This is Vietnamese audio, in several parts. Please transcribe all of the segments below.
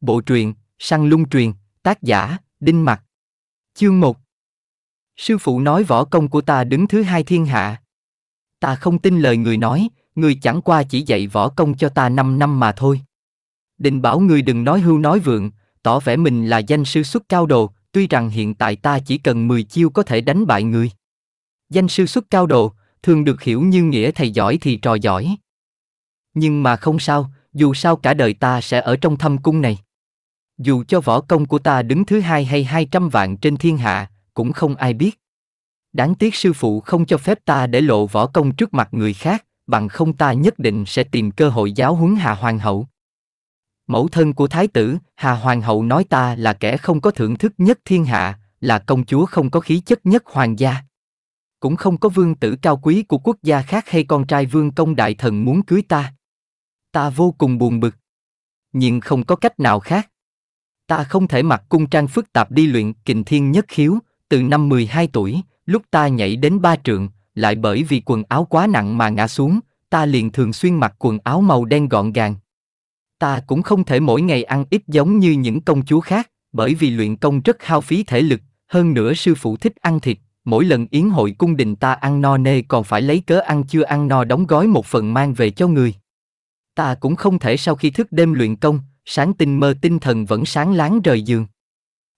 Bộ truyện, Săn lung truyền, tác giả, Đinh Mặc. Chương 1 Sư phụ nói võ công của ta đứng thứ hai thiên hạ. Ta không tin lời người nói, người chẳng qua chỉ dạy võ công cho ta 5 năm mà thôi. Định bảo người đừng nói hưu nói vượng, tỏ vẻ mình là danh sư xuất cao đồ, tuy rằng hiện tại ta chỉ cần 10 chiêu có thể đánh bại người. Danh sư xuất cao đồ, thường được hiểu như nghĩa thầy giỏi thì trò giỏi. Nhưng mà không sao, dù sao cả đời ta sẽ ở trong thâm cung này. Dù cho võ công của ta đứng thứ hai hay hai trăm vạn trên thiên hạ, cũng không ai biết. Đáng tiếc sư phụ không cho phép ta để lộ võ công trước mặt người khác, bằng không ta nhất định sẽ tìm cơ hội giáo huấn Hà Hoàng hậu. Mẫu thân của Thái tử, Hà Hoàng hậu nói ta là kẻ không có thưởng thức nhất thiên hạ, là công chúa không có khí chất nhất hoàng gia. Cũng không có vương tử cao quý của quốc gia khác hay con trai vương công đại thần muốn cưới ta. Ta vô cùng buồn bực. Nhưng không có cách nào khác. Ta không thể mặc cung trang phức tạp đi luyện kình thiên nhất khiếu, từ năm 12 tuổi, lúc ta nhảy đến ba trượng, lại bởi vì quần áo quá nặng mà ngã xuống, ta liền thường xuyên mặc quần áo màu đen gọn gàng. Ta cũng không thể mỗi ngày ăn ít giống như những công chúa khác, bởi vì luyện công rất hao phí thể lực, hơn nữa sư phụ thích ăn thịt, mỗi lần yến hội cung đình ta ăn no nê còn phải lấy cớ ăn chưa ăn no đóng gói một phần mang về cho người. Ta cũng không thể sau khi thức đêm luyện công, sáng tinh mơ tinh thần vẫn sáng láng rời giường.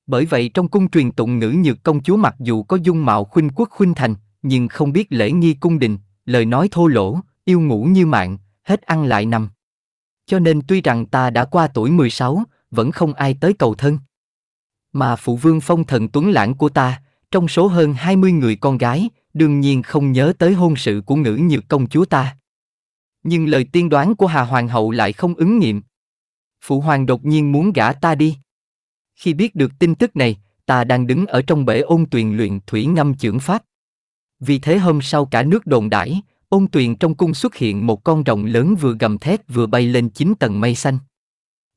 Bởi vậy trong cung truyền tụng ngữ nhược công chúa mặc dù có dung mạo khuynh quốc khuynh thành, nhưng không biết lễ nghi cung đình, lời nói thô lỗ, yêu ngủ như mạng, hết ăn lại nằm. Cho nên tuy rằng ta đã qua tuổi 16, vẫn không ai tới cầu thân. Mà phụ vương phong thần tuấn lãng của ta, trong số hơn 20 người con gái, đương nhiên không nhớ tới hôn sự của ngữ nhược công chúa ta. Nhưng lời tiên đoán của Hà Hoàng hậu lại không ứng nghiệm, Phụ hoàng đột nhiên muốn gả ta đi. Khi biết được tin tức này, ta đang đứng ở trong bể ôn tuyền luyện thủy ngâm trưởng pháp. Vì thế hôm sau cả nước đồn đãi, ôn tuyền trong cung xuất hiện một con rồng lớn vừa gầm thét vừa bay lên chín tầng mây xanh.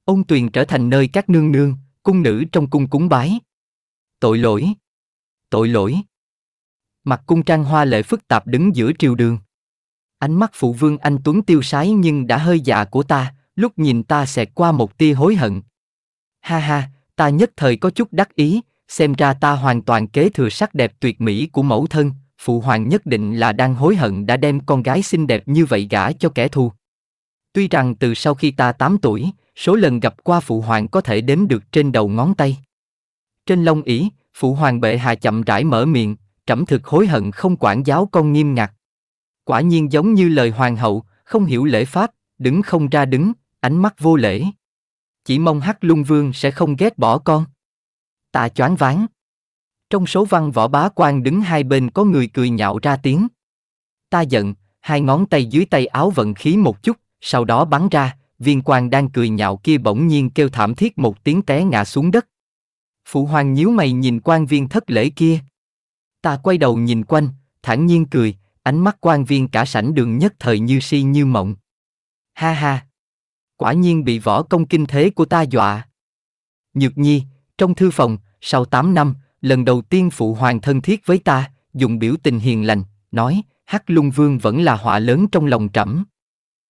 Ôn tuyền trở thành nơi các nương nương, cung nữ trong cung cúng bái. Tội lỗi! Tội lỗi! Mặt cung trang hoa lệ phức tạp đứng giữa triều đường. Ánh mắt phụ vương anh Tuấn tiêu sái nhưng đã hơi già dạ của ta, lúc nhìn ta xẹt qua một tia hối hận. Ha ha, ta nhất thời có chút đắc ý, xem ra ta hoàn toàn kế thừa sắc đẹp tuyệt mỹ của mẫu thân, phụ hoàng nhất định là đang hối hận đã đem con gái xinh đẹp như vậy gả cho kẻ thù. Tuy rằng từ sau khi ta 8 tuổi, số lần gặp qua phụ hoàng có thể đếm được trên đầu ngón tay. Trên lông ý, phụ hoàng bệ hạ chậm rãi mở miệng, trẫm thực hối hận không quản giáo con nghiêm ngặt. Quả nhiên giống như lời hoàng hậu, không hiểu lễ pháp, đứng không ra đứng, ánh mắt vô lễ. Chỉ mong Hắc Lung Vương sẽ không ghét bỏ con. Tạ choáng váng. Trong số văn võ bá quan đứng hai bên có người cười nhạo ra tiếng. Ta giận, hai ngón tay dưới tay áo vận khí một chút, sau đó bắn ra, viên quan đang cười nhạo kia bỗng nhiên kêu thảm thiết một tiếng té ngã xuống đất. Phụ hoàng nhíu mày nhìn quan viên thất lễ kia. Ta quay đầu nhìn quanh, thản nhiên cười, ánh mắt quan viên cả sảnh đường nhất thời như si như mộng. Ha ha, quả nhiên bị võ công kinh thế của ta dọa. Nhược nhi, trong thư phòng, sau 8 năm, lần đầu tiên phụ hoàng thân thiết với ta, dùng biểu tình hiền lành, nói, hắc lung vương vẫn là họa lớn trong lòng trẫm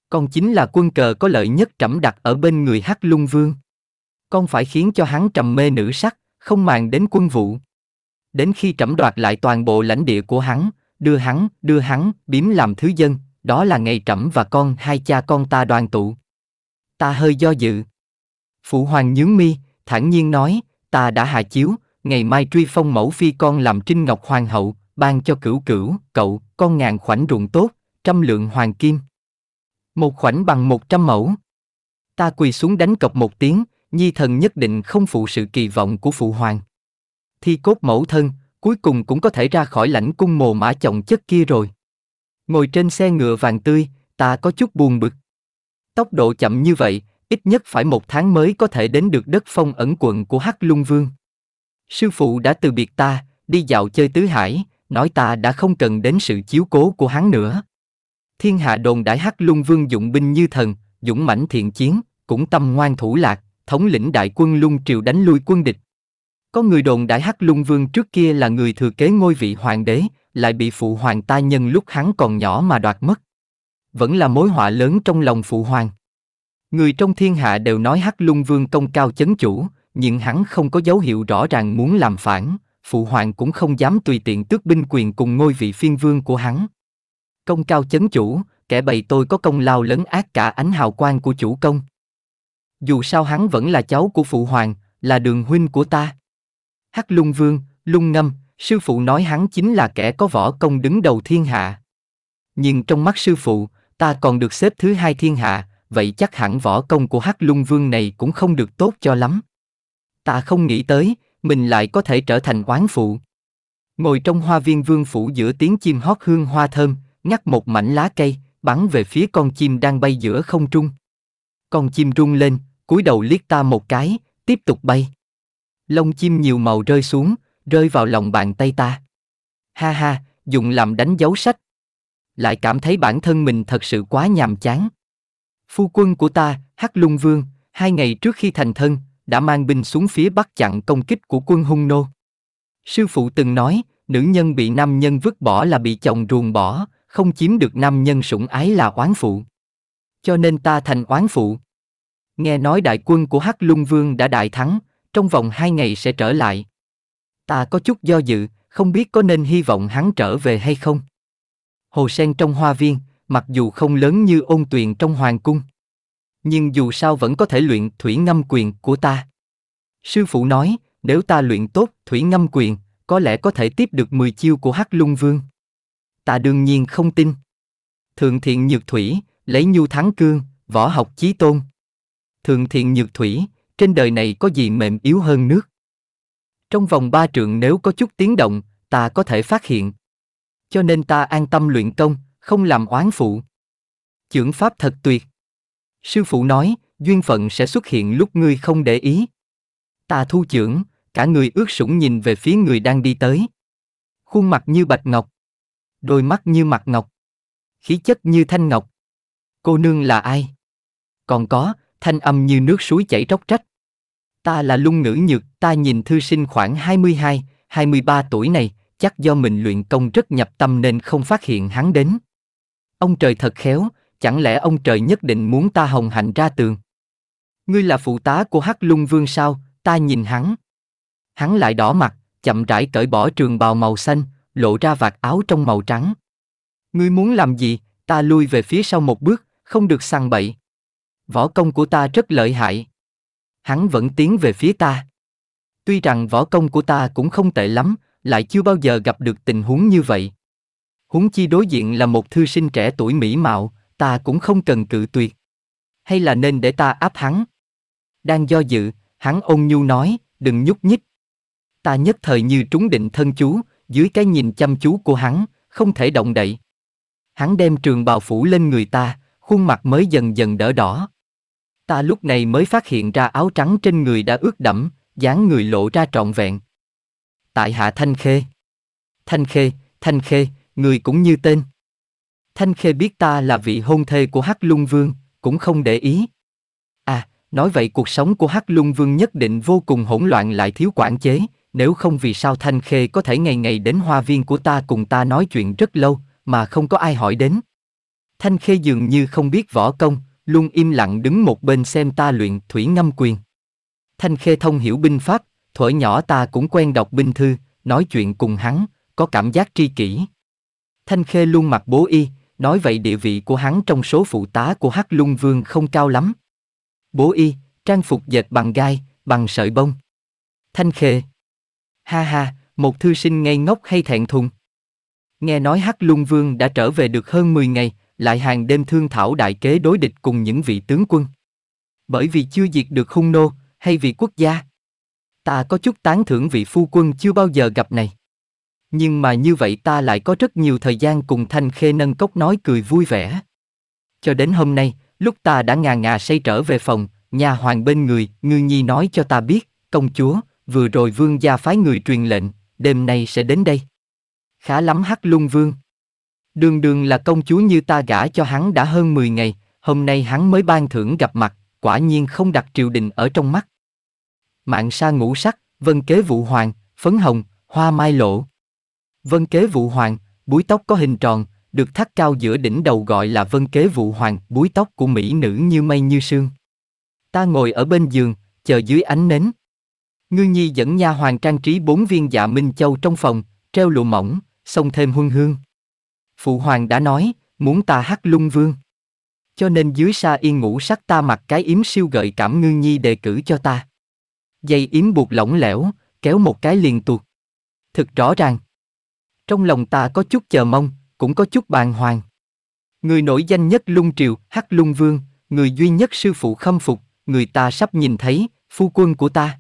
con chính là quân cờ có lợi nhất trẫm đặt ở bên người hắc lung vương con phải khiến cho hắn trầm mê nữ sắc không màng đến quân vụ đến khi trẫm đoạt lại toàn bộ lãnh địa của hắn đưa hắn đưa hắn biếm làm thứ dân đó là ngày trẫm và con hai cha con ta đoàn tụ ta hơi do dự. Phụ hoàng nhướng mi, thản nhiên nói, ta đã hạ chiếu, ngày mai truy phong mẫu phi con làm trinh ngọc hoàng hậu, ban cho cửu cửu, cậu, con ngàn khoảnh ruộng tốt, trăm lượng hoàng kim. Một khoảnh bằng một trăm mẫu. Ta quỳ xuống đánh cọc một tiếng, nhi thần nhất định không phụ sự kỳ vọng của phụ hoàng. Thi cốt mẫu thân, cuối cùng cũng có thể ra khỏi lãnh cung mồ mã chồng chất kia rồi. Ngồi trên xe ngựa vàng tươi, ta có chút buồn bực, Tốc độ chậm như vậy, ít nhất phải một tháng mới có thể đến được đất phong ẩn quận của Hắc Lung Vương. Sư phụ đã từ biệt ta, đi dạo chơi tứ hải, nói ta đã không cần đến sự chiếu cố của hắn nữa. Thiên hạ đồn đại Hắc Lung Vương dụng binh như thần, dũng mãnh thiện chiến, cũng tâm ngoan thủ lạc, thống lĩnh đại quân Lung triều đánh lui quân địch. Có người đồn đại Hắc Lung Vương trước kia là người thừa kế ngôi vị hoàng đế, lại bị phụ hoàng ta nhân lúc hắn còn nhỏ mà đoạt mất vẫn là mối họa lớn trong lòng phụ hoàng. Người trong thiên hạ đều nói Hắc Lung Vương công cao chấn chủ, nhưng hắn không có dấu hiệu rõ ràng muốn làm phản, phụ hoàng cũng không dám tùy tiện tước binh quyền cùng ngôi vị phiên vương của hắn. Công cao chấn chủ, kẻ bày tôi có công lao lớn ác cả ánh hào quang của chủ công. Dù sao hắn vẫn là cháu của phụ hoàng, là đường huynh của ta. Hắc Lung Vương, Lung Ngâm, sư phụ nói hắn chính là kẻ có võ công đứng đầu thiên hạ. Nhưng trong mắt sư phụ, ta còn được xếp thứ hai thiên hạ, vậy chắc hẳn võ công của Hắc Lung Vương này cũng không được tốt cho lắm. Ta không nghĩ tới, mình lại có thể trở thành oán phụ. Ngồi trong hoa viên vương phủ giữa tiếng chim hót hương hoa thơm, ngắt một mảnh lá cây, bắn về phía con chim đang bay giữa không trung. Con chim rung lên, cúi đầu liếc ta một cái, tiếp tục bay. Lông chim nhiều màu rơi xuống, rơi vào lòng bàn tay ta. Ha ha, dùng làm đánh dấu sách, lại cảm thấy bản thân mình thật sự quá nhàm chán. Phu quân của ta, Hắc Lung Vương, hai ngày trước khi thành thân, đã mang binh xuống phía bắc chặn công kích của quân Hung Nô. Sư phụ từng nói, nữ nhân bị nam nhân vứt bỏ là bị chồng ruồng bỏ, không chiếm được nam nhân sủng ái là oán phụ. Cho nên ta thành oán phụ. Nghe nói đại quân của Hắc Lung Vương đã đại thắng, trong vòng hai ngày sẽ trở lại. Ta có chút do dự, không biết có nên hy vọng hắn trở về hay không hồ sen trong hoa viên, mặc dù không lớn như ôn tuyền trong hoàng cung. Nhưng dù sao vẫn có thể luyện thủy ngâm quyền của ta. Sư phụ nói, nếu ta luyện tốt thủy ngâm quyền, có lẽ có thể tiếp được 10 chiêu của Hắc Lung Vương. Ta đương nhiên không tin. Thượng thiện nhược thủy, lấy nhu thắng cương, võ học chí tôn. Thượng thiện nhược thủy, trên đời này có gì mềm yếu hơn nước. Trong vòng ba trượng nếu có chút tiếng động, ta có thể phát hiện cho nên ta an tâm luyện công, không làm oán phụ. Chưởng pháp thật tuyệt. Sư phụ nói, duyên phận sẽ xuất hiện lúc ngươi không để ý. Ta thu chưởng, cả người ướt sũng nhìn về phía người đang đi tới. Khuôn mặt như bạch ngọc. Đôi mắt như mặt ngọc. Khí chất như thanh ngọc. Cô nương là ai? Còn có, thanh âm như nước suối chảy róc rách. Ta là lung ngữ nhược, ta nhìn thư sinh khoảng 22, 23 tuổi này, chắc do mình luyện công rất nhập tâm nên không phát hiện hắn đến. Ông trời thật khéo, chẳng lẽ ông trời nhất định muốn ta hồng hạnh ra tường? Ngươi là phụ tá của Hắc Lung Vương sao? Ta nhìn hắn. Hắn lại đỏ mặt, chậm rãi cởi bỏ trường bào màu xanh, lộ ra vạt áo trong màu trắng. Ngươi muốn làm gì? Ta lui về phía sau một bước, không được sang bậy. Võ công của ta rất lợi hại. Hắn vẫn tiến về phía ta. Tuy rằng võ công của ta cũng không tệ lắm, lại chưa bao giờ gặp được tình huống như vậy. Huống chi đối diện là một thư sinh trẻ tuổi mỹ mạo, ta cũng không cần cự tuyệt. Hay là nên để ta áp hắn? Đang do dự, hắn ôn nhu nói, đừng nhúc nhích. Ta nhất thời như trúng định thân chú, dưới cái nhìn chăm chú của hắn, không thể động đậy. Hắn đem trường bào phủ lên người ta, khuôn mặt mới dần dần đỡ đỏ. Ta lúc này mới phát hiện ra áo trắng trên người đã ướt đẫm, dáng người lộ ra trọn vẹn tại hạ Thanh Khê. Thanh Khê, Thanh Khê, người cũng như tên. Thanh Khê biết ta là vị hôn thê của Hắc Lung Vương, cũng không để ý. À, nói vậy cuộc sống của Hắc Lung Vương nhất định vô cùng hỗn loạn lại thiếu quản chế, nếu không vì sao Thanh Khê có thể ngày ngày đến hoa viên của ta cùng ta nói chuyện rất lâu, mà không có ai hỏi đến. Thanh Khê dường như không biết võ công, luôn im lặng đứng một bên xem ta luyện thủy ngâm quyền. Thanh Khê thông hiểu binh pháp, thuở nhỏ ta cũng quen đọc binh thư, nói chuyện cùng hắn, có cảm giác tri kỷ. Thanh Khê luôn mặc bố y, nói vậy địa vị của hắn trong số phụ tá của Hắc Lung Vương không cao lắm. Bố y, trang phục dệt bằng gai, bằng sợi bông. Thanh Khê. Ha ha, một thư sinh ngây ngốc hay thẹn thùng. Nghe nói Hắc Lung Vương đã trở về được hơn 10 ngày, lại hàng đêm thương thảo đại kế đối địch cùng những vị tướng quân. Bởi vì chưa diệt được hung nô, hay vì quốc gia? ta có chút tán thưởng vị phu quân chưa bao giờ gặp này. Nhưng mà như vậy ta lại có rất nhiều thời gian cùng Thanh Khê nâng cốc nói cười vui vẻ. Cho đến hôm nay, lúc ta đã ngà ngà say trở về phòng, nhà hoàng bên người, ngư nhi nói cho ta biết, công chúa, vừa rồi vương gia phái người truyền lệnh, đêm nay sẽ đến đây. Khá lắm hắc lung vương. Đường đường là công chúa như ta gả cho hắn đã hơn 10 ngày, hôm nay hắn mới ban thưởng gặp mặt, quả nhiên không đặt triều đình ở trong mắt. Mạng sa ngũ sắc, vân kế vụ hoàng, phấn hồng, hoa mai lộ. Vân kế vụ hoàng, búi tóc có hình tròn, được thắt cao giữa đỉnh đầu gọi là vân kế vụ hoàng, búi tóc của mỹ nữ như mây như sương. Ta ngồi ở bên giường, chờ dưới ánh nến. Ngư Nhi dẫn nha hoàng trang trí bốn viên dạ minh châu trong phòng, treo lụa mỏng, xông thêm huân hương. Phụ hoàng đã nói, muốn ta hát lung vương. Cho nên dưới sa yên ngủ sắc ta mặc cái yếm siêu gợi cảm Ngư Nhi đề cử cho ta. Dây yếm buộc lỏng lẻo, kéo một cái liền tuột. Thực rõ ràng. Trong lòng ta có chút chờ mong, cũng có chút bàng hoàng. Người nổi danh nhất lung triều, hắc lung vương, người duy nhất sư phụ khâm phục, người ta sắp nhìn thấy, phu quân của ta.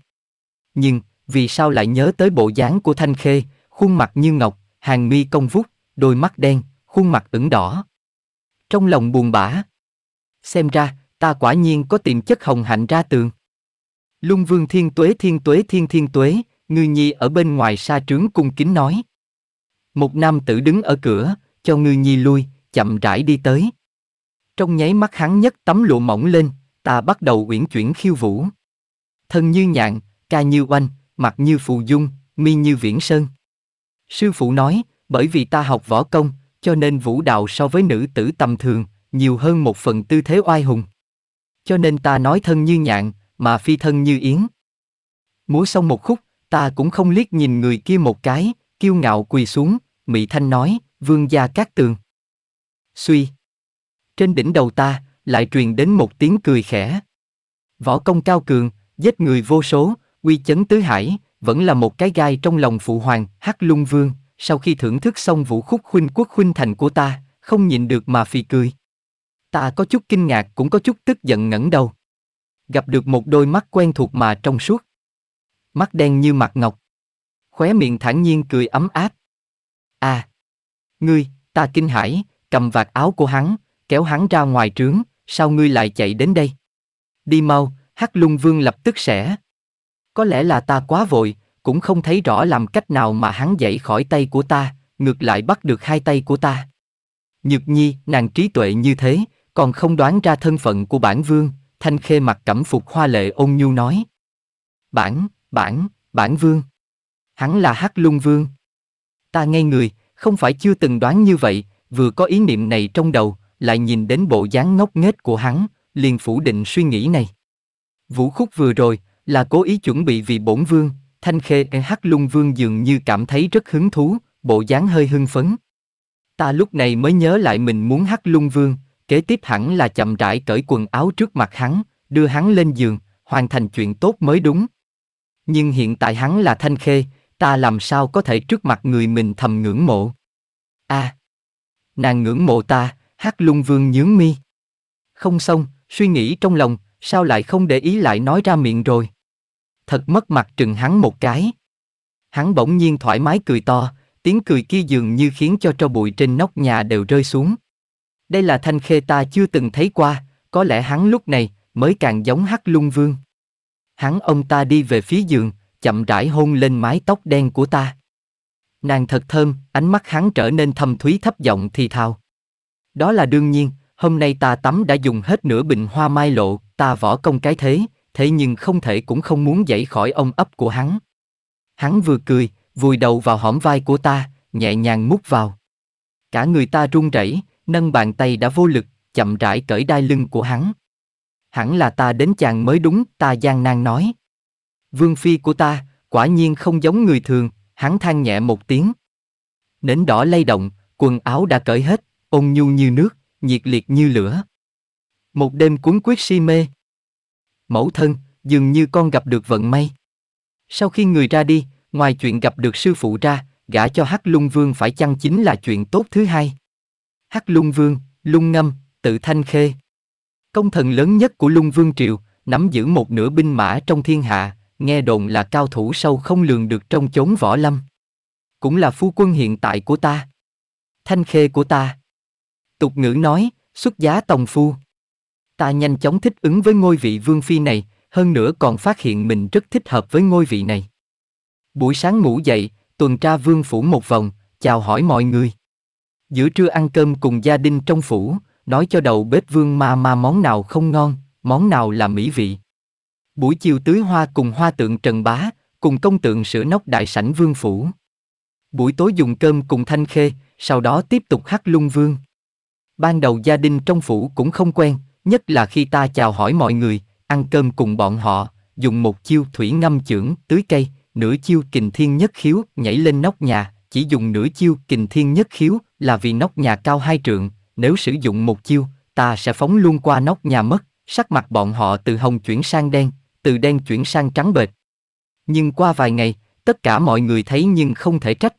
Nhưng, vì sao lại nhớ tới bộ dáng của Thanh Khê, khuôn mặt như ngọc, hàng mi cong vút, đôi mắt đen, khuôn mặt ửng đỏ. Trong lòng buồn bã. Xem ra, ta quả nhiên có tiềm chất hồng hạnh ra tường. Lung Vương Thiên Tuế Thiên Tuế Thiên Thiên Tuế, người nhi ở bên ngoài xa trướng cung kính nói. Một nam tử đứng ở cửa, cho người nhi lui, chậm rãi đi tới. Trong nháy mắt hắn nhấc tấm lụa mỏng lên, ta bắt đầu uyển chuyển khiêu vũ. Thân như nhạn, ca như oanh, mặt như phù dung, mi như viễn sơn. Sư phụ nói, bởi vì ta học võ công, cho nên vũ đạo so với nữ tử tầm thường, nhiều hơn một phần tư thế oai hùng. Cho nên ta nói thân như nhạn, mà phi thân như yến. Múa xong một khúc, ta cũng không liếc nhìn người kia một cái, kiêu ngạo quỳ xuống, Mỹ Thanh nói, vương gia cát tường. Suy. Trên đỉnh đầu ta, lại truyền đến một tiếng cười khẽ. Võ công cao cường, giết người vô số, uy chấn tứ hải, vẫn là một cái gai trong lòng phụ hoàng, hắc lung vương, sau khi thưởng thức xong vũ khúc khuynh quốc khuynh thành của ta, không nhịn được mà phì cười. Ta có chút kinh ngạc cũng có chút tức giận ngẩng đầu gặp được một đôi mắt quen thuộc mà trong suốt. Mắt đen như mặt ngọc. Khóe miệng thản nhiên cười ấm áp. À! Ngươi, ta kinh hãi, cầm vạt áo của hắn, kéo hắn ra ngoài trướng, sao ngươi lại chạy đến đây? Đi mau, hắc lung vương lập tức sẽ. Có lẽ là ta quá vội, cũng không thấy rõ làm cách nào mà hắn dậy khỏi tay của ta, ngược lại bắt được hai tay của ta. Nhược nhi, nàng trí tuệ như thế, còn không đoán ra thân phận của bản vương, Thanh Khê mặc cẩm phục hoa lệ ôn nhu nói. Bản, bản, bản vương. Hắn là Hắc Lung Vương. Ta ngây người, không phải chưa từng đoán như vậy, vừa có ý niệm này trong đầu, lại nhìn đến bộ dáng ngốc nghếch của hắn, liền phủ định suy nghĩ này. Vũ khúc vừa rồi, là cố ý chuẩn bị vì bổn vương, Thanh Khê e Hắc Lung Vương dường như cảm thấy rất hứng thú, bộ dáng hơi hưng phấn. Ta lúc này mới nhớ lại mình muốn Hắc Lung Vương, Kế tiếp hẳn là chậm rãi cởi quần áo trước mặt hắn, đưa hắn lên giường, hoàn thành chuyện tốt mới đúng. Nhưng hiện tại hắn là thanh khê, ta làm sao có thể trước mặt người mình thầm ngưỡng mộ. a nàng ngưỡng mộ ta, hát lung vương nhướng mi. Không xong, suy nghĩ trong lòng, sao lại không để ý lại nói ra miệng rồi. Thật mất mặt trừng hắn một cái. Hắn bỗng nhiên thoải mái cười to, tiếng cười kia dường như khiến cho tro bụi trên nóc nhà đều rơi xuống đây là thanh khê ta chưa từng thấy qua, có lẽ hắn lúc này mới càng giống hắc lung vương. Hắn ông ta đi về phía giường, chậm rãi hôn lên mái tóc đen của ta. Nàng thật thơm, ánh mắt hắn trở nên thâm thúy thấp giọng thì thào. Đó là đương nhiên, hôm nay ta tắm đã dùng hết nửa bình hoa mai lộ, ta võ công cái thế, thế nhưng không thể cũng không muốn dậy khỏi ông ấp của hắn. Hắn vừa cười, vùi đầu vào hõm vai của ta, nhẹ nhàng mút vào. Cả người ta run rẩy, nâng bàn tay đã vô lực, chậm rãi cởi đai lưng của hắn. Hẳn là ta đến chàng mới đúng, ta gian nan nói. Vương phi của ta, quả nhiên không giống người thường, hắn than nhẹ một tiếng. Nến đỏ lay động, quần áo đã cởi hết, ôn nhu như nước, nhiệt liệt như lửa. Một đêm cuốn quyết si mê. Mẫu thân, dường như con gặp được vận may. Sau khi người ra đi, ngoài chuyện gặp được sư phụ ra, gả cho Hắc Lung Vương phải chăng chính là chuyện tốt thứ hai? Hắc Lung Vương, Lung Ngâm, tự Thanh Khê. Công thần lớn nhất của Lung Vương Triều, nắm giữ một nửa binh mã trong thiên hạ, nghe đồn là cao thủ sâu không lường được trong chốn võ lâm. Cũng là phu quân hiện tại của ta. Thanh Khê của ta. Tục ngữ nói, xuất giá tòng phu. Ta nhanh chóng thích ứng với ngôi vị vương phi này, hơn nữa còn phát hiện mình rất thích hợp với ngôi vị này. Buổi sáng ngủ dậy, tuần tra vương phủ một vòng, chào hỏi mọi người. Giữa trưa ăn cơm cùng gia đình trong phủ, nói cho đầu bếp vương ma ma món nào không ngon, món nào là mỹ vị. Buổi chiều tưới hoa cùng hoa tượng Trần Bá, cùng công tượng sửa nóc đại sảnh vương phủ. Buổi tối dùng cơm cùng Thanh Khê, sau đó tiếp tục hát lung vương. Ban đầu gia đình trong phủ cũng không quen, nhất là khi ta chào hỏi mọi người, ăn cơm cùng bọn họ, dùng một chiêu thủy ngâm chưởng, tưới cây, nửa chiêu kình thiên nhất khiếu, nhảy lên nóc nhà, chỉ dùng nửa chiêu kình thiên nhất khiếu, là vì nóc nhà cao hai trượng, nếu sử dụng một chiêu, ta sẽ phóng luôn qua nóc nhà mất, sắc mặt bọn họ từ hồng chuyển sang đen, từ đen chuyển sang trắng bệch. Nhưng qua vài ngày, tất cả mọi người thấy nhưng không thể trách.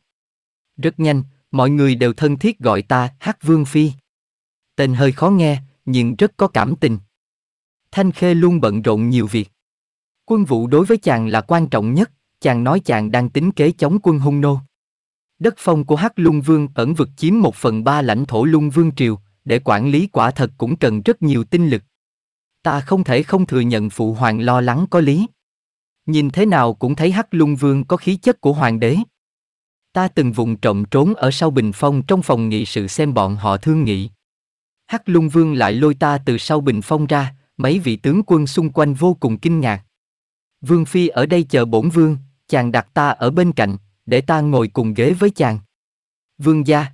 Rất nhanh, mọi người đều thân thiết gọi ta Hắc Vương Phi. Tên hơi khó nghe, nhưng rất có cảm tình. Thanh Khê luôn bận rộn nhiều việc. Quân vụ đối với chàng là quan trọng nhất, chàng nói chàng đang tính kế chống quân hung nô. Đất phong của Hắc Lung Vương ẩn vực chiếm một phần ba lãnh thổ Lung Vương Triều, để quản lý quả thật cũng cần rất nhiều tinh lực. Ta không thể không thừa nhận phụ hoàng lo lắng có lý. Nhìn thế nào cũng thấy Hắc Lung Vương có khí chất của hoàng đế. Ta từng vùng trộm trốn ở sau bình phong trong phòng nghị sự xem bọn họ thương nghị. Hắc Lung Vương lại lôi ta từ sau bình phong ra, mấy vị tướng quân xung quanh vô cùng kinh ngạc. Vương Phi ở đây chờ bổn vương, chàng đặt ta ở bên cạnh, để ta ngồi cùng ghế với chàng. Vương gia.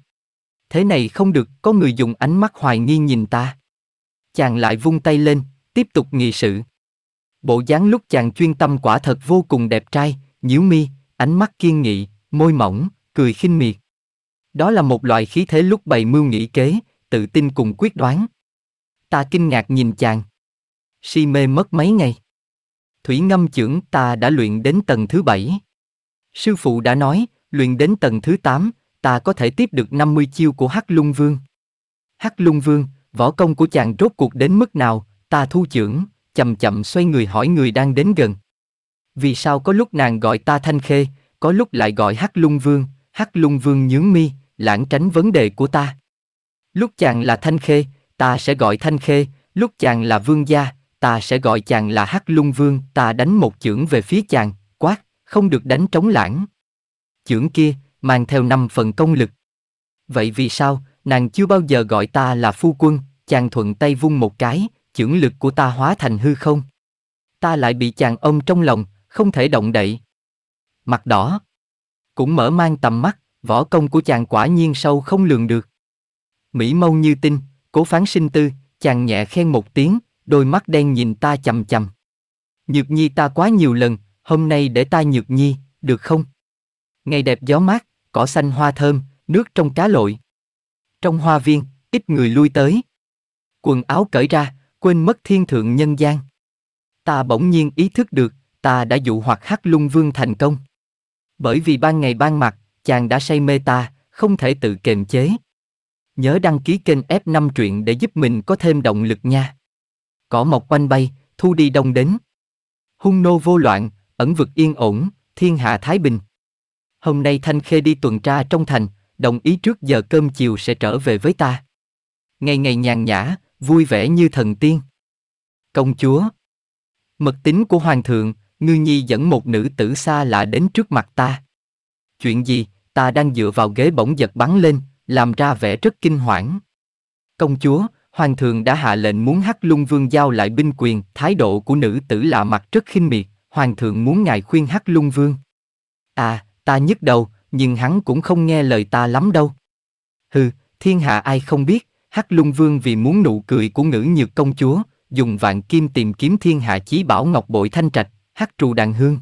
Thế này không được, có người dùng ánh mắt hoài nghi nhìn ta. Chàng lại vung tay lên, tiếp tục nghị sự. Bộ dáng lúc chàng chuyên tâm quả thật vô cùng đẹp trai, nhíu mi, ánh mắt kiên nghị, môi mỏng, cười khinh miệt. Đó là một loại khí thế lúc bày mưu nghĩ kế, tự tin cùng quyết đoán. Ta kinh ngạc nhìn chàng. Si mê mất mấy ngày. Thủy ngâm trưởng ta đã luyện đến tầng thứ bảy. Sư phụ đã nói, luyện đến tầng thứ 8, ta có thể tiếp được 50 chiêu của Hắc Lung Vương. Hắc Lung Vương, võ công của chàng rốt cuộc đến mức nào, ta thu trưởng, chậm chậm xoay người hỏi người đang đến gần. Vì sao có lúc nàng gọi ta Thanh Khê, có lúc lại gọi Hắc Lung Vương, Hắc Lung Vương nhướng mi, lãng tránh vấn đề của ta. Lúc chàng là Thanh Khê, ta sẽ gọi Thanh Khê, lúc chàng là Vương Gia, ta sẽ gọi chàng là Hắc Lung Vương, ta đánh một chưởng về phía chàng, không được đánh trống lãng. Chưởng kia, mang theo năm phần công lực. Vậy vì sao, nàng chưa bao giờ gọi ta là phu quân, chàng thuận tay vung một cái, chưởng lực của ta hóa thành hư không? Ta lại bị chàng ôm trong lòng, không thể động đậy. Mặt đỏ. Cũng mở mang tầm mắt, võ công của chàng quả nhiên sâu không lường được. Mỹ mâu như tinh, cố phán sinh tư, chàng nhẹ khen một tiếng, đôi mắt đen nhìn ta chầm chầm. Nhược nhi ta quá nhiều lần, hôm nay để ta nhược nhi, được không? Ngày đẹp gió mát, cỏ xanh hoa thơm, nước trong cá lội. Trong hoa viên, ít người lui tới. Quần áo cởi ra, quên mất thiên thượng nhân gian. Ta bỗng nhiên ý thức được, ta đã dụ hoặc hắc lung vương thành công. Bởi vì ban ngày ban mặt, chàng đã say mê ta, không thể tự kềm chế. Nhớ đăng ký kênh F5 truyện để giúp mình có thêm động lực nha. Cỏ mọc quanh bay, thu đi đông đến. Hung nô vô loạn, ẩn vực yên ổn, thiên hạ thái bình. Hôm nay Thanh Khê đi tuần tra trong thành, đồng ý trước giờ cơm chiều sẽ trở về với ta. Ngày ngày nhàn nhã, vui vẻ như thần tiên. Công chúa Mật tính của hoàng thượng, ngư nhi dẫn một nữ tử xa lạ đến trước mặt ta. Chuyện gì, ta đang dựa vào ghế bỗng giật bắn lên, làm ra vẻ rất kinh hoảng. Công chúa, hoàng thượng đã hạ lệnh muốn hắc lung vương giao lại binh quyền, thái độ của nữ tử lạ mặt rất khinh miệt hoàng thượng muốn ngài khuyên hắc lung vương. À, ta nhức đầu, nhưng hắn cũng không nghe lời ta lắm đâu. Hừ, thiên hạ ai không biết, hắc lung vương vì muốn nụ cười của ngữ nhược công chúa, dùng vạn kim tìm kiếm thiên hạ chí bảo ngọc bội thanh trạch, hắc trù đàn hương.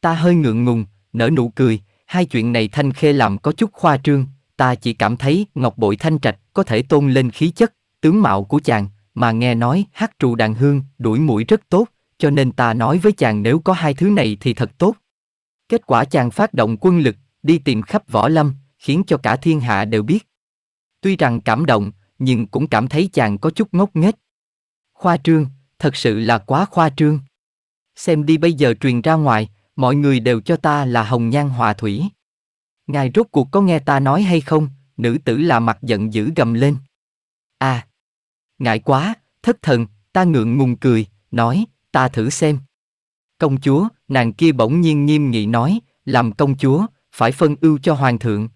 Ta hơi ngượng ngùng, nở nụ cười, hai chuyện này thanh khê làm có chút khoa trương, ta chỉ cảm thấy ngọc bội thanh trạch có thể tôn lên khí chất, tướng mạo của chàng, mà nghe nói hát trù đàn hương, đuổi mũi rất tốt, cho nên ta nói với chàng nếu có hai thứ này thì thật tốt. Kết quả chàng phát động quân lực, đi tìm khắp võ lâm, khiến cho cả thiên hạ đều biết. Tuy rằng cảm động, nhưng cũng cảm thấy chàng có chút ngốc nghếch. Khoa trương, thật sự là quá khoa trương. Xem đi bây giờ truyền ra ngoài, mọi người đều cho ta là hồng nhan hòa thủy. Ngài rốt cuộc có nghe ta nói hay không, nữ tử là mặt giận dữ gầm lên. À, ngại quá, thất thần, ta ngượng ngùng cười, nói, ta thử xem. Công chúa, nàng kia bỗng nhiên nghiêm nghị nói, làm công chúa, phải phân ưu cho hoàng thượng.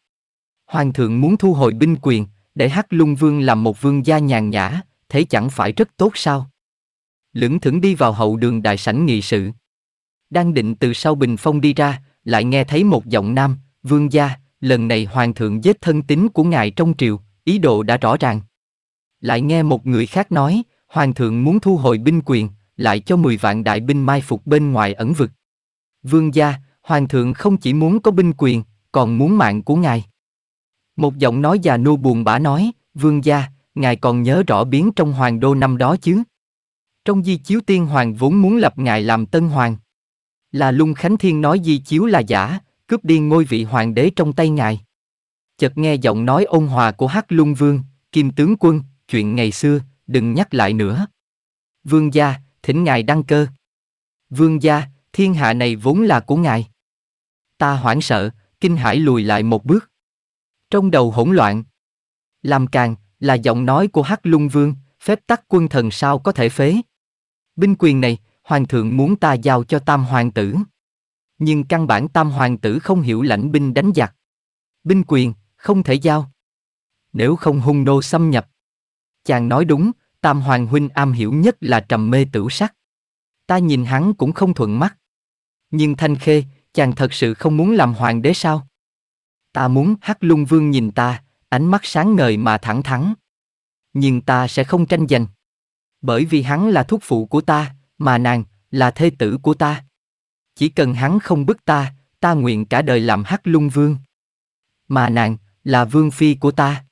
Hoàng thượng muốn thu hồi binh quyền, để Hắc Lung Vương làm một vương gia nhàn nhã, thế chẳng phải rất tốt sao? Lưỡng thưởng đi vào hậu đường đại sảnh nghị sự. Đang định từ sau bình phong đi ra, lại nghe thấy một giọng nam, vương gia, lần này hoàng thượng giết thân tính của ngài trong triều, ý đồ đã rõ ràng. Lại nghe một người khác nói, hoàng thượng muốn thu hồi binh quyền, lại cho 10 vạn đại binh mai phục bên ngoài ẩn vực. Vương gia, hoàng thượng không chỉ muốn có binh quyền, còn muốn mạng của ngài. Một giọng nói già nua buồn bã nói, vương gia, ngài còn nhớ rõ biến trong hoàng đô năm đó chứ. Trong di chiếu tiên hoàng vốn muốn lập ngài làm tân hoàng. Là lung khánh thiên nói di chiếu là giả, cướp đi ngôi vị hoàng đế trong tay ngài. Chợt nghe giọng nói ôn hòa của hắc lung vương, kim tướng quân, chuyện ngày xưa, đừng nhắc lại nữa. Vương gia, thỉnh ngài đăng cơ. Vương gia, thiên hạ này vốn là của ngài. Ta hoảng sợ, kinh hãi lùi lại một bước. Trong đầu hỗn loạn. Làm càng, là giọng nói của Hắc Lung Vương, phép tắc quân thần sao có thể phế. Binh quyền này, hoàng thượng muốn ta giao cho tam hoàng tử. Nhưng căn bản tam hoàng tử không hiểu lãnh binh đánh giặc. Binh quyền, không thể giao. Nếu không hung nô xâm nhập. Chàng nói đúng, Tam Hoàng Huynh am hiểu nhất là trầm mê tử sắc. Ta nhìn hắn cũng không thuận mắt. Nhưng Thanh Khê, chàng thật sự không muốn làm hoàng đế sao? Ta muốn Hắc Lung Vương nhìn ta, ánh mắt sáng ngời mà thẳng thắn. Nhưng ta sẽ không tranh giành. Bởi vì hắn là thúc phụ của ta, mà nàng là thê tử của ta. Chỉ cần hắn không bức ta, ta nguyện cả đời làm Hắc Lung Vương. Mà nàng là vương phi của ta.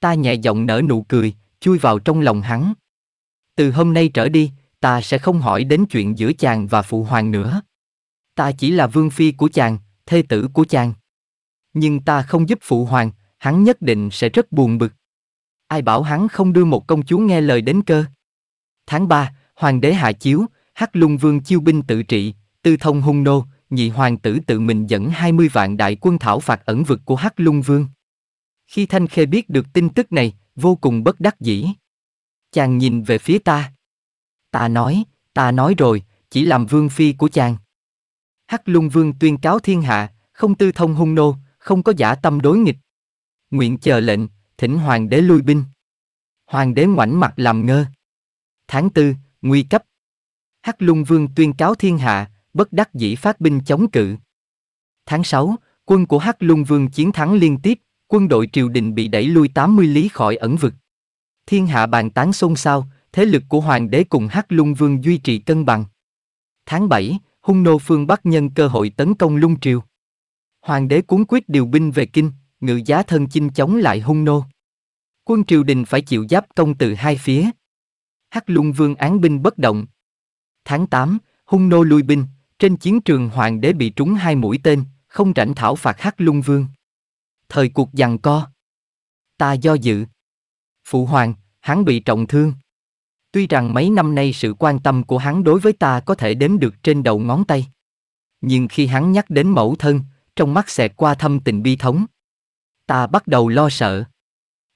Ta nhẹ giọng nở nụ cười, chui vào trong lòng hắn. Từ hôm nay trở đi, ta sẽ không hỏi đến chuyện giữa chàng và phụ hoàng nữa. Ta chỉ là vương phi của chàng, thê tử của chàng. Nhưng ta không giúp phụ hoàng, hắn nhất định sẽ rất buồn bực. Ai bảo hắn không đưa một công chúa nghe lời đến cơ. Tháng 3, hoàng đế hạ chiếu, hắc lung vương chiêu binh tự trị, tư thông hung nô, nhị hoàng tử tự mình dẫn 20 vạn đại quân thảo phạt ẩn vực của hắc lung vương. Khi Thanh Khê biết được tin tức này, vô cùng bất đắc dĩ. Chàng nhìn về phía ta. Ta nói, ta nói rồi, chỉ làm vương phi của chàng. Hắc lung vương tuyên cáo thiên hạ, không tư thông hung nô, không có giả tâm đối nghịch. Nguyện chờ lệnh, thỉnh hoàng đế lui binh. Hoàng đế ngoảnh mặt làm ngơ. Tháng tư, nguy cấp. Hắc lung vương tuyên cáo thiên hạ, bất đắc dĩ phát binh chống cự. Tháng sáu, quân của Hắc lung vương chiến thắng liên tiếp, quân đội triều đình bị đẩy lui 80 lý khỏi ẩn vực. Thiên hạ bàn tán xôn xao, thế lực của hoàng đế cùng Hắc Lung Vương duy trì cân bằng. Tháng 7, Hung nô phương bắt nhân cơ hội tấn công Lung triều. Hoàng đế cuốn quyết điều binh về kinh, ngự giá thân chinh chống lại Hung nô. Quân triều đình phải chịu giáp công từ hai phía. Hắc Lung Vương án binh bất động. Tháng 8, Hung nô lui binh, trên chiến trường hoàng đế bị trúng hai mũi tên, không rảnh thảo phạt Hắc Lung Vương thời cuộc giằng co. Ta do dự. Phụ hoàng, hắn bị trọng thương. Tuy rằng mấy năm nay sự quan tâm của hắn đối với ta có thể đếm được trên đầu ngón tay. Nhưng khi hắn nhắc đến mẫu thân, trong mắt xẹt qua thâm tình bi thống. Ta bắt đầu lo sợ.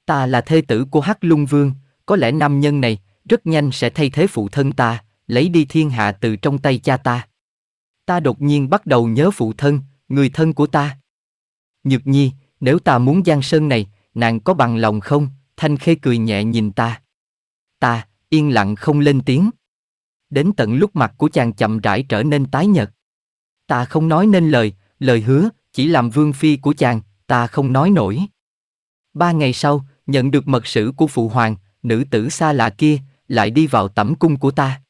Ta là thê tử của Hắc Lung Vương, có lẽ nam nhân này rất nhanh sẽ thay thế phụ thân ta, lấy đi thiên hạ từ trong tay cha ta. Ta đột nhiên bắt đầu nhớ phụ thân, người thân của ta. Nhược Nhi, nếu ta muốn giang sơn này, nàng có bằng lòng không? Thanh Khê cười nhẹ nhìn ta. Ta, yên lặng không lên tiếng. Đến tận lúc mặt của chàng chậm rãi trở nên tái nhợt. Ta không nói nên lời, lời hứa, chỉ làm vương phi của chàng, ta không nói nổi. Ba ngày sau, nhận được mật sử của phụ hoàng, nữ tử xa lạ kia, lại đi vào tẩm cung của ta.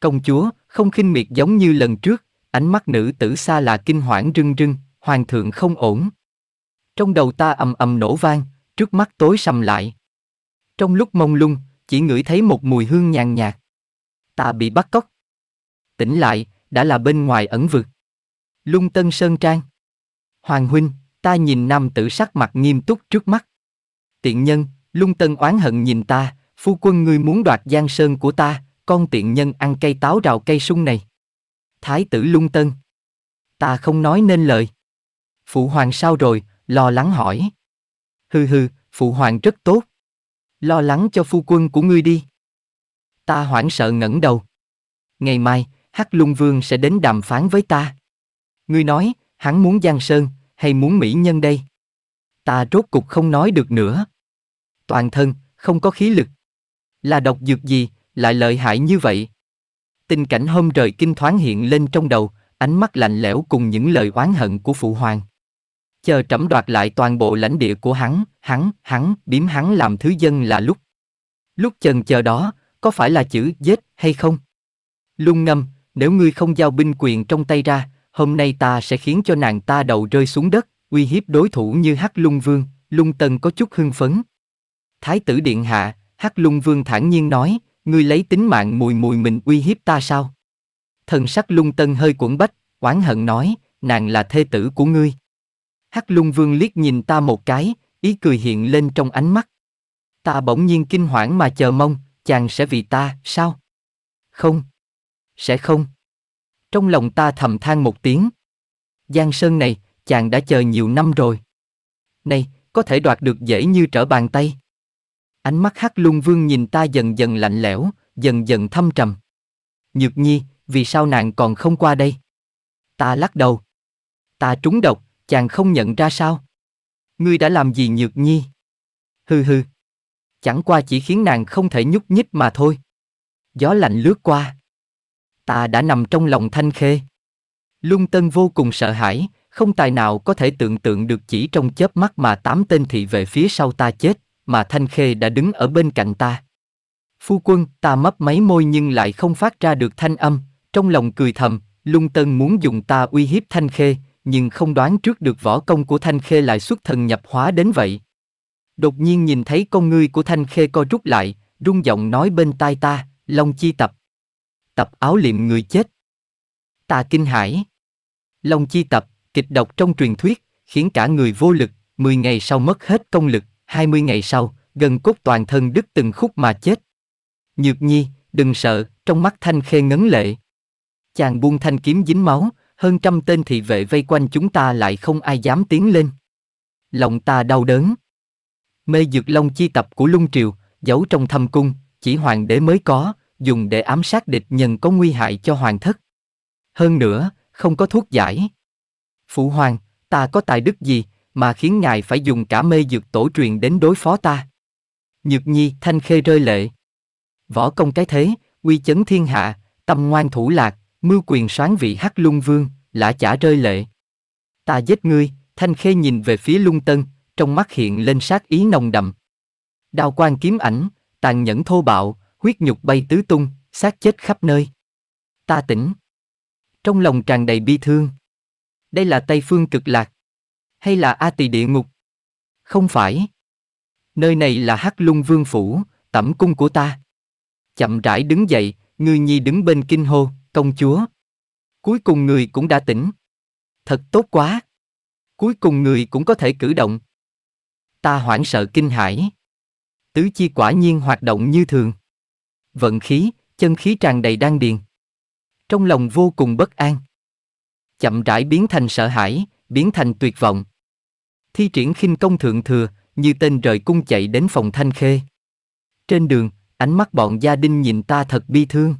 Công chúa, không khinh miệt giống như lần trước, ánh mắt nữ tử xa lạ kinh hoảng rưng rưng, hoàng thượng không ổn. Trong đầu ta ầm ầm nổ vang, trước mắt tối sầm lại. Trong lúc mông lung, chỉ ngửi thấy một mùi hương nhàn nhạt. Ta bị bắt cóc. Tỉnh lại, đã là bên ngoài ẩn vực. Lung Tân Sơn Trang. Hoàng huynh, ta nhìn nam tử sắc mặt nghiêm túc trước mắt. Tiện nhân, Lung Tân oán hận nhìn ta, phu quân ngươi muốn đoạt giang sơn của ta, con tiện nhân ăn cây táo rào cây sung này. Thái tử Lung Tân. Ta không nói nên lời. Phụ hoàng sao rồi, lo lắng hỏi. Hừ hừ, phụ hoàng rất tốt. Lo lắng cho phu quân của ngươi đi. Ta hoảng sợ ngẩng đầu. Ngày mai, Hắc Lung Vương sẽ đến đàm phán với ta. Ngươi nói, hắn muốn Giang Sơn, hay muốn mỹ nhân đây? Ta rốt cục không nói được nữa. Toàn thân, không có khí lực. Là độc dược gì, lại lợi hại như vậy? Tình cảnh hôm trời kinh thoáng hiện lên trong đầu, ánh mắt lạnh lẽo cùng những lời oán hận của phụ hoàng chờ trẫm đoạt lại toàn bộ lãnh địa của hắn, hắn, hắn, biếm hắn làm thứ dân là lúc. Lúc chần chờ đó, có phải là chữ giết hay không? Lung ngâm, nếu ngươi không giao binh quyền trong tay ra, hôm nay ta sẽ khiến cho nàng ta đầu rơi xuống đất, uy hiếp đối thủ như Hắc Lung Vương, Lung Tần có chút hưng phấn. Thái tử điện hạ, Hắc Lung Vương thản nhiên nói, ngươi lấy tính mạng mùi mùi mình uy hiếp ta sao? Thần sắc Lung Tân hơi cuộn bách, oán hận nói, nàng là thê tử của ngươi. Hắc Lung Vương liếc nhìn ta một cái, ý cười hiện lên trong ánh mắt. Ta bỗng nhiên kinh hoảng mà chờ mong, chàng sẽ vì ta, sao? Không. Sẽ không. Trong lòng ta thầm than một tiếng. Giang Sơn này, chàng đã chờ nhiều năm rồi. Này, có thể đoạt được dễ như trở bàn tay. Ánh mắt Hắc Lung Vương nhìn ta dần dần lạnh lẽo, dần dần thâm trầm. Nhược Nhi, vì sao nàng còn không qua đây? Ta lắc đầu. Ta trúng độc. Chàng không nhận ra sao? Ngươi đã làm gì nhược nhi? Hừ hừ. Chẳng qua chỉ khiến nàng không thể nhúc nhích mà thôi. Gió lạnh lướt qua. Ta đã nằm trong lòng thanh khê. Lung Tân vô cùng sợ hãi, không tài nào có thể tưởng tượng được chỉ trong chớp mắt mà tám tên thị vệ phía sau ta chết, mà Thanh Khê đã đứng ở bên cạnh ta. Phu quân, ta mấp máy môi nhưng lại không phát ra được thanh âm, trong lòng cười thầm, Lung Tân muốn dùng ta uy hiếp Thanh Khê, nhưng không đoán trước được võ công của Thanh Khê lại xuất thần nhập hóa đến vậy. Đột nhiên nhìn thấy con ngươi của Thanh Khê co rút lại, rung giọng nói bên tai ta, Long Chi tập. Tập áo liệm người chết. Ta kinh hãi. Long Chi tập, kịch độc trong truyền thuyết, khiến cả người vô lực, 10 ngày sau mất hết công lực, 20 ngày sau, gần cốt toàn thân đứt từng khúc mà chết. Nhược nhi, đừng sợ, trong mắt Thanh Khê ngấn lệ. Chàng buông thanh kiếm dính máu, hơn trăm tên thị vệ vây quanh chúng ta lại không ai dám tiến lên. Lòng ta đau đớn. Mê dược long chi tập của lung triều, giấu trong thâm cung, chỉ hoàng đế mới có, dùng để ám sát địch nhân có nguy hại cho hoàng thất. Hơn nữa, không có thuốc giải. Phụ hoàng, ta có tài đức gì mà khiến ngài phải dùng cả mê dược tổ truyền đến đối phó ta? Nhược nhi thanh khê rơi lệ. Võ công cái thế, uy chấn thiên hạ, tâm ngoan thủ lạc, mưu quyền sáng vị hắc lung vương, lã chả rơi lệ. Ta giết ngươi, thanh khê nhìn về phía lung tân, trong mắt hiện lên sát ý nồng đậm. Đao quang kiếm ảnh, tàn nhẫn thô bạo, huyết nhục bay tứ tung, xác chết khắp nơi. Ta tỉnh. Trong lòng tràn đầy bi thương. Đây là Tây Phương cực lạc. Hay là A Tỳ địa ngục? Không phải. Nơi này là Hắc Lung Vương Phủ, tẩm cung của ta. Chậm rãi đứng dậy, ngươi nhi đứng bên kinh hô, công chúa. Cuối cùng người cũng đã tỉnh. Thật tốt quá. Cuối cùng người cũng có thể cử động. Ta hoảng sợ kinh hãi. Tứ chi quả nhiên hoạt động như thường. Vận khí, chân khí tràn đầy đan điền. Trong lòng vô cùng bất an. Chậm rãi biến thành sợ hãi, biến thành tuyệt vọng. Thi triển khinh công thượng thừa, như tên rời cung chạy đến phòng thanh khê. Trên đường, ánh mắt bọn gia đình nhìn ta thật bi thương.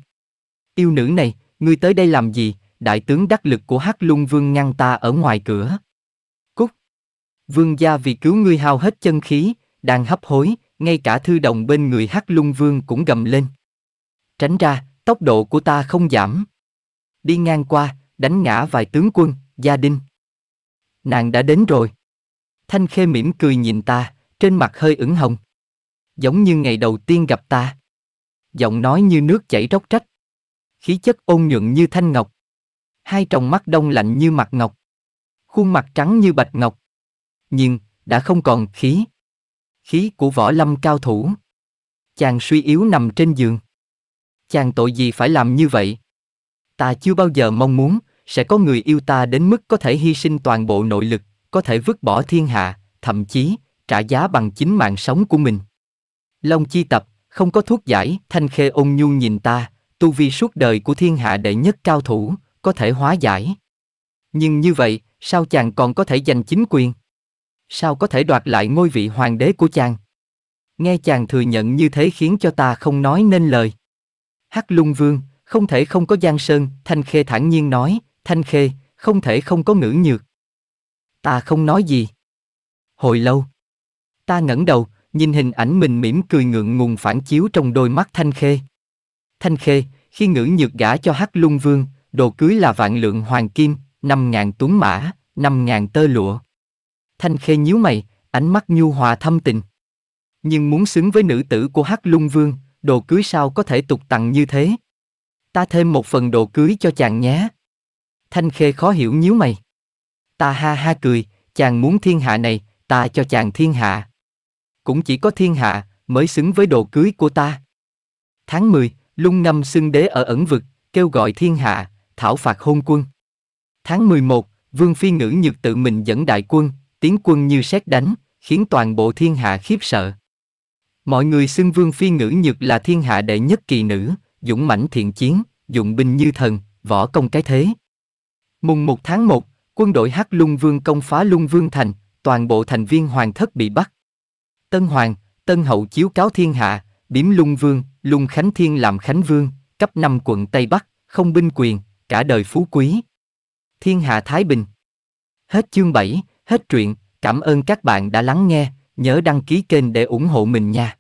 Yêu nữ này, ngươi tới đây làm gì? Đại tướng đắc lực của Hắc Lung Vương ngăn ta ở ngoài cửa. Cúc. Vương gia vì cứu ngươi hao hết chân khí, đang hấp hối, ngay cả thư đồng bên người Hắc Lung Vương cũng gầm lên. Tránh ra, tốc độ của ta không giảm. Đi ngang qua, đánh ngã vài tướng quân, gia đình. Nàng đã đến rồi. Thanh Khê mỉm cười nhìn ta, trên mặt hơi ửng hồng. Giống như ngày đầu tiên gặp ta. Giọng nói như nước chảy róc rách khí chất ôn nhuận như thanh ngọc. Hai tròng mắt đông lạnh như mặt ngọc. Khuôn mặt trắng như bạch ngọc. Nhưng, đã không còn khí. Khí của võ lâm cao thủ. Chàng suy yếu nằm trên giường. Chàng tội gì phải làm như vậy? Ta chưa bao giờ mong muốn sẽ có người yêu ta đến mức có thể hy sinh toàn bộ nội lực, có thể vứt bỏ thiên hạ, thậm chí trả giá bằng chính mạng sống của mình. Long chi tập, không có thuốc giải, thanh khê ôn nhu nhìn ta, tu vi suốt đời của thiên hạ đệ nhất cao thủ, có thể hóa giải. Nhưng như vậy, sao chàng còn có thể giành chính quyền? Sao có thể đoạt lại ngôi vị hoàng đế của chàng? Nghe chàng thừa nhận như thế khiến cho ta không nói nên lời. Hắc lung vương, không thể không có giang sơn, thanh khê thản nhiên nói, thanh khê, không thể không có ngữ nhược. Ta không nói gì. Hồi lâu, ta ngẩng đầu, nhìn hình ảnh mình mỉm cười ngượng ngùng phản chiếu trong đôi mắt thanh khê. Thanh Khê, khi ngữ nhược gả cho Hắc Lung Vương, đồ cưới là vạn lượng hoàng kim, năm ngàn tuấn mã, năm ngàn tơ lụa. Thanh Khê nhíu mày, ánh mắt nhu hòa thâm tình. Nhưng muốn xứng với nữ tử của Hắc Lung Vương, đồ cưới sao có thể tục tặng như thế? Ta thêm một phần đồ cưới cho chàng nhé. Thanh Khê khó hiểu nhíu mày. Ta ha ha cười, chàng muốn thiên hạ này, ta cho chàng thiên hạ. Cũng chỉ có thiên hạ mới xứng với đồ cưới của ta. Tháng 10, Lung Ngâm xưng đế ở ẩn vực, kêu gọi thiên hạ, thảo phạt hôn quân. Tháng 11, Vương Phi Ngữ Nhược tự mình dẫn đại quân, tiến quân như xét đánh, khiến toàn bộ thiên hạ khiếp sợ. Mọi người xưng Vương Phi Ngữ Nhược là thiên hạ đệ nhất kỳ nữ, dũng mãnh thiện chiến, dụng binh như thần, võ công cái thế. Mùng 1 tháng 1, quân đội Hắc Lung Vương công phá Lung Vương thành, toàn bộ thành viên hoàng thất bị bắt. Tân Hoàng, Tân Hậu chiếu cáo thiên hạ, biếm Lung Vương, Lung Khánh Thiên làm Khánh Vương, cấp năm quận Tây Bắc, không binh quyền, cả đời phú quý. Thiên hạ Thái Bình. Hết chương 7, hết truyện, cảm ơn các bạn đã lắng nghe, nhớ đăng ký kênh để ủng hộ mình nha.